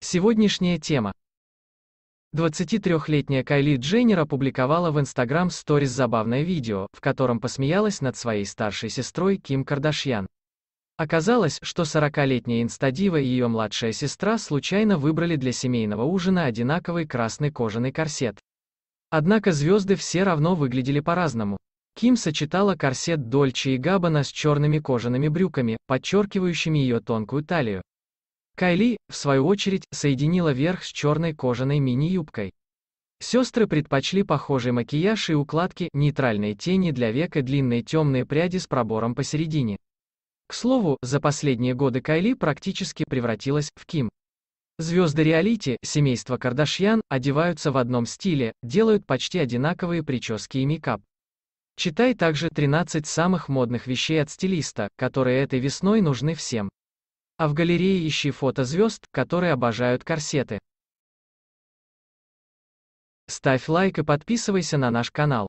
Сегодняшняя тема. 23-летняя Кайли Дженнер опубликовала в Instagram Stories забавное видео, в котором посмеялась над своей старшей сестрой Ким Кардашьян. Оказалось, что 40-летняя инстадива и ее младшая сестра случайно выбрали для семейного ужина одинаковый красный кожаный корсет. Однако звезды все равно выглядели по-разному. Ким сочетала корсет Дольче и Габбана с черными кожаными брюками, подчеркивающими ее тонкую талию. Кайли, в свою очередь, соединила верх с черной кожаной мини-юбкой. Сестры предпочли похожий макияж и укладки, нейтральные тени для век и длинные темные пряди с пробором посередине. К слову, за последние годы Кайли практически превратилась в Ким. Звезды реалити, семейство Кардашьян, одеваются в одном стиле, делают почти одинаковые прически и мейкап. Читай также 13 самых модных вещей от стилиста, которые этой весной нужны всем. А в галерее ищи фото звезд, которые обожают корсеты. Ставь лайк и подписывайся на наш канал.